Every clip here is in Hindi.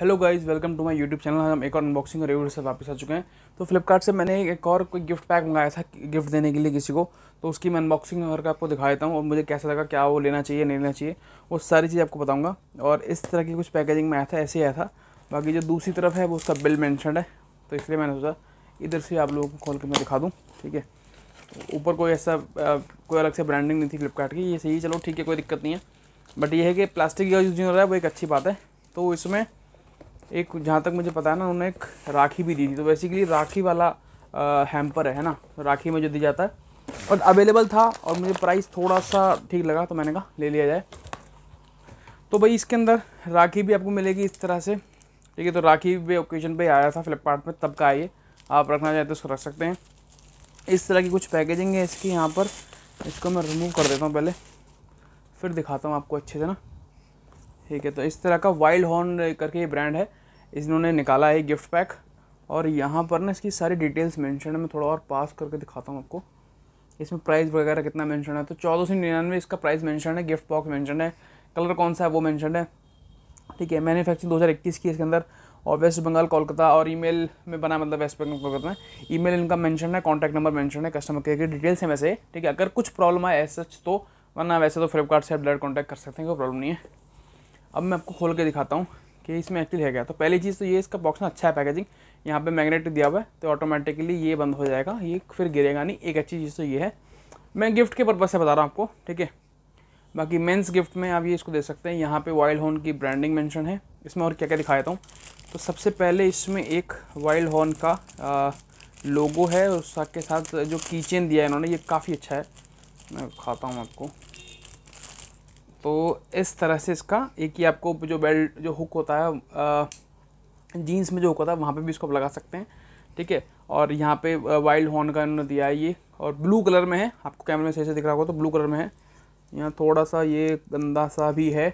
hello guys welcome to my YouTube channel हम एक और अनबॉक्सिंग और रिव्यू से वापस आ चुके हैं तो फ्लिपकार्ट से मैंने एक और कोई गिफ्ट पैक मंगाया था गिफ्ट देने के लिए किसी को तो उसकी मैं अनबॉक्सिंग करके आपको दिखा देता हूँ और मुझे कैसा लगा क्या वो लेना चाहिए नहीं लेना चाहिए वो सारी चीज़ आपको बताऊँगा और इस तरह की कुछ पैकेजिंग में आया था ऐसे ही आया था बाकी जो दूसरी तरफ है वो उसका बिल मैंशनड है तो इसलिए मैंने सोचा इधर से आप लोगों को खोल के मैं दिखा दूँ ठीक है ऊपर कोई ऐसा कोई अलग से ब्रांडिंग नहीं थी फ्लिपकार्ट की ये सही चलो ठीक है कोई दिक्कत नहीं है बट ये है कि प्लास्टिक का यूज नहीं हो रहा है वो एक अच्छी बात है तो इसमें एक जहाँ तक मुझे पता है ना उन्होंने एक राखी भी दी थी तो बेसिकली राखी वाला हैम्पर है ना राखी में जो दी जाता है और अवेलेबल था और मुझे प्राइस थोड़ा सा ठीक लगा तो मैंने कहा ले लिया जाए तो भाई इसके अंदर राखी भी आपको मिलेगी इस तरह से ठीक है तो राखी भी ओकेजन पे आया था फ्लिपकार्ट में तब का आइए आप रखना चाहते तो उसको रख सकते हैं इस तरह की कुछ पैकेजिंग है इसकी यहाँ पर इसको मैं रिमूव कर देता हूँ पहले फिर दिखाता हूँ आपको अच्छे से ना ठीक है तो इस तरह का वाइल्ड हॉर्न करके ये ब्रांड है इन्होंने निकाला है गिफ्ट पैक और यहाँ पर ना इसकी सारी डिटेल्स मैंशन है मैं थोड़ा और पास करके दिखाता हूँ आपको इसमें प्राइस वगैरह कितना मैंशन है तो चौदह सौ निन्यानवे इसका प्राइस मैंशन है गिफ्ट बॉक्स मैंशन है कलर कौन सा है वो मैंशन है ठीक है हज़ार इक्कीस की इसके अंदर और वेस्ट बंगाल कोलकाता और ईमेल में बना मतलब वेस्ट बंगाल कोलकाता में ईमेल इनका मेंशन है कॉन्टैक्ट नंबर मेंशन है कस्टमर केयर की डिटेल्स है वैसे ठीक है अगर कुछ प्रॉब्लम आए एज सच तो वरना वैसे तो फ्लिपकार्ट से आप डायरेक्ट कॉन्टैक्ट कर सकते हैं कोई प्रॉब्लम नहीं है अब मैं आपको खोल के दिखाता हूँ कि इसमें एक्चुअली है क्या तो पहली चीज़ तो ये इसका बॉक्स में अच्छा है पैकेजिंग यहाँ पे मैग्नेट दिया हुआ है तो ऑटोमेटिकली ये बंद हो जाएगा ये फिर गिरेगा नहीं एक अच्छी चीज़ तो ये है मैं गिफ्ट के पर्पज़ से बता रहा हूँ आपको ठीक है बाकी मेंस गिफ्ट में आप ये इसको दे सकते हैं यहाँ पे वाइल्ड हॉर्न की ब्रांडिंग मैंशन है इसमें और क्या क्या दिखाया हूँ तो सबसे पहले इसमें एक वाइल्ड हॉर्न का आ, लोगो है उसके साथ जो कीचेन दिया है इन्होंने ये काफ़ी अच्छा है मैं खाता हूँ आपको तो इस तरह से इसका एक ही आपको जो बेल्ट जो हुक होता है जीन्स में जो हुक होता है वहाँ पे भी इसको आप लगा सकते हैं ठीक है और यहाँ पे वाइल्ड हॉर्न का इन्होंने दिया है ये और ब्लू कलर में है आपको कैमरे में सही से दिख रहा होगा तो ब्लू कलर में है यहाँ थोड़ा सा ये गंदा सा भी है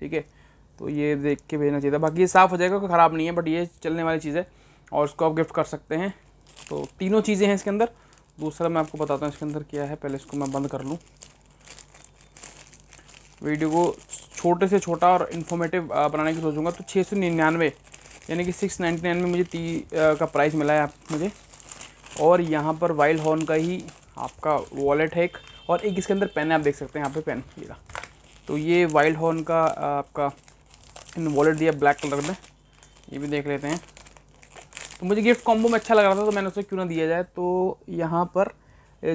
ठीक है तो ये देख के भेजना चाहिए बाकी ये साफ़ हो जाएगा कोई ख़राब नहीं है बट ये चलने वाली चीज़ है और इसको आप गिफ्ट कर सकते हैं तो तीनों चीज़ें हैं इसके अंदर दूसरा मैं आपको बताता हूँ इसके अंदर क्या है पहले इसको मैं बंद कर लूँ वीडियो को छोटे से छोटा और इन्फॉर्मेटिव बनाने की सोचूंगा तो छः सौ निन्यानवे यानी कि सिक्स नाइन्टी नाइन में मुझे ती आ, का प्राइस मिला है आप मुझे और यहाँ पर वाइल्ड हॉर्न का ही आपका वॉलेट है एक और एक इसके अंदर पेन है आप देख सकते हैं यहाँ पे पेन मेरा तो ये वाइल्ड हॉर्न का आपका इन वॉलेट दिया ब्लैक कलर में ये भी देख लेते हैं तो मुझे गिफ्ट कॉम्बो में अच्छा लग रहा था तो मैंने उसे क्यों ना दिया जाए तो यहाँ पर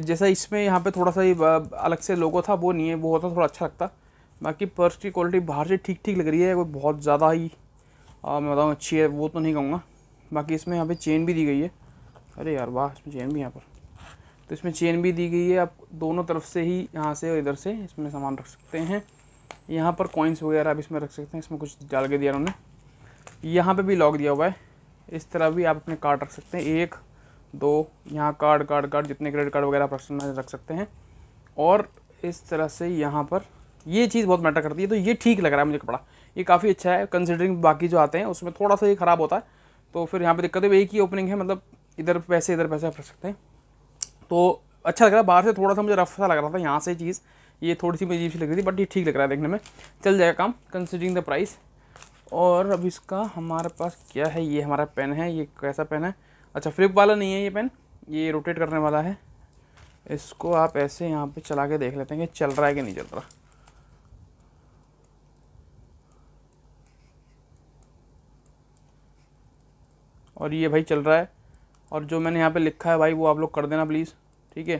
जैसा इसमें यहाँ पे थोड़ा सा अलग से लोगो था वो नहीं है वो होता थोड़ा अच्छा लगता बाकी पर्स की क्वालिटी बाहर से ठीक ठीक लग रही है वो बहुत ज़्यादा ही आ, मैं बताऊँ अच्छी है वो तो नहीं कहूँगा बाकी इसमें यहाँ पे चेन भी दी गई है अरे यार वाह इसमें चेन भी यहाँ पर तो इसमें चेन भी दी गई है आप दोनों तरफ से ही यहाँ से और इधर से इसमें सामान रख सकते हैं यहाँ पर कॉइन्स वगैरह आप इसमें रख सकते हैं इसमें कुछ डाल के दिया उन्होंने यहाँ पर भी लॉक दिया हुआ है इस तरह भी आप अपने कार्ड रख सकते हैं एक दो यहाँ कार्ड कार्ड कार्ड जितने क्रेडिट कार्ड वगैरह आप रख सकते हैं और इस तरह से यहाँ पर ये चीज़ बहुत मैटर करती है तो ये ठीक लग रहा है मुझे कपड़ा ये काफ़ी अच्छा है कंसिडरिंग बाकी जो आते हैं उसमें थोड़ा सा ये ख़राब होता है तो फिर यहाँ पे दिक्कत है एक ही ओपनिंग है मतलब इधर पैसे इधर पैसे आप सकते हैं तो अच्छा लग रहा है बाहर से थोड़ा सा मुझे रफ सा लग रहा था यहाँ से चीज़ ये थोड़ी सी अजीब सी लग रही थी बट ये ठीक लग रहा है देखने में चल जाएगा काम कंसिडरिंग द प्राइस और अब इसका हमारे पास क्या है ये हमारा पेन है ये कैसा पेन है अच्छा फ्लिप वाला नहीं है ये पेन ये रोटेट करने वाला है इसको आप ऐसे यहाँ पे चला के देख लेते हैं कि चल रहा है कि नहीं चल रहा और ये भाई चल रहा है और जो मैंने यहाँ पे लिखा है भाई वो आप लोग कर देना प्लीज़ ठीक है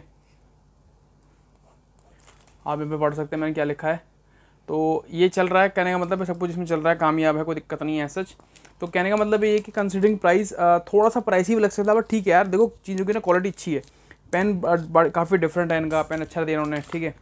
आप यहाँ पे पढ़ सकते हैं मैंने क्या लिखा है तो ये चल रहा है कहने का मतलब है सब कुछ इसमें चल रहा है कामयाब है कोई दिक्कत नहीं है सच तो कहने का मतलब ये कि कंसिडरिंग प्राइस थोड़ा सा प्राइस ही भी लग सकता है बट ठीक है यार देखो चीज़ों की ना क्वालिटी अच्छी है पेन काफ़ी डिफरेंट है इनका पेन अच्छा दिया उन्होंने ठीक है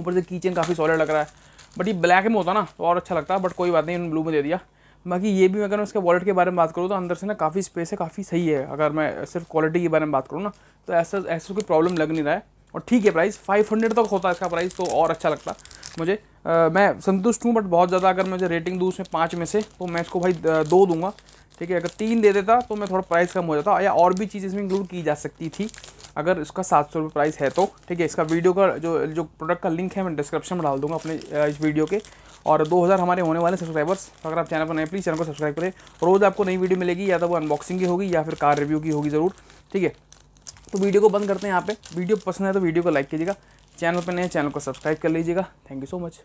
ऊपर से कीचेन काफ़ी सॉलिड लग रहा है बट ये ब्लैक में होता ना तो और अच्छा लगता है बट कोई बात नहीं इन्होंने ब्लू में दे दिया बाकी ये भी अगर मैं उसके वॉलेट के बारे में बात करूँ तो अंदर से ना काफ़ी स्पेस है काफ़ी सही है अगर मैं सिर्फ क्वालिटी के बारे में बात करूँ ना तो ऐसा ऐसा कोई प्रॉब्लम लग नहीं रहा है और ठीक है प्राइस 500 तक होता है इसका प्राइस तो और अच्छा लगता मुझे आ, मैं संतुष्ट हूँ बट बहुत ज़्यादा अगर मुझे रेटिंग दूँ उसमें पाँच में से तो मैं इसको भाई दो दूंगा ठीक है अगर तीन दे देता तो मैं थोड़ा प्राइस कम हो जाता या और भी चीज़ इसमें इंक्लूड की जा सकती थी अगर इसका सात सौ प्राइस है तो ठीक है इसका वीडियो का जो जो प्रोडक्ट का लिंक है मैं डिस्क्रिप्शन में डाल दूंगा अपने इस वीडियो के और 2000 हमारे होने वाले सब्सक्राइबर्स तो अगर आप चैनल पर नए प्लीज़ चैनल को सब्सक्राइब करें रोज़ आपको नई वीडियो मिलेगी या तो वो अनबॉक्सिंग की होगी या फिर कार रिव्यू की होगी ज़रूर ठीक है तो वीडियो को बंद करते हैं यहाँ पे वीडियो पसंद है तो वीडियो को लाइक कीजिएगा चैनल पर नए चैनल को सब्सक्राइब कर लीजिएगा थैंक यू सो मच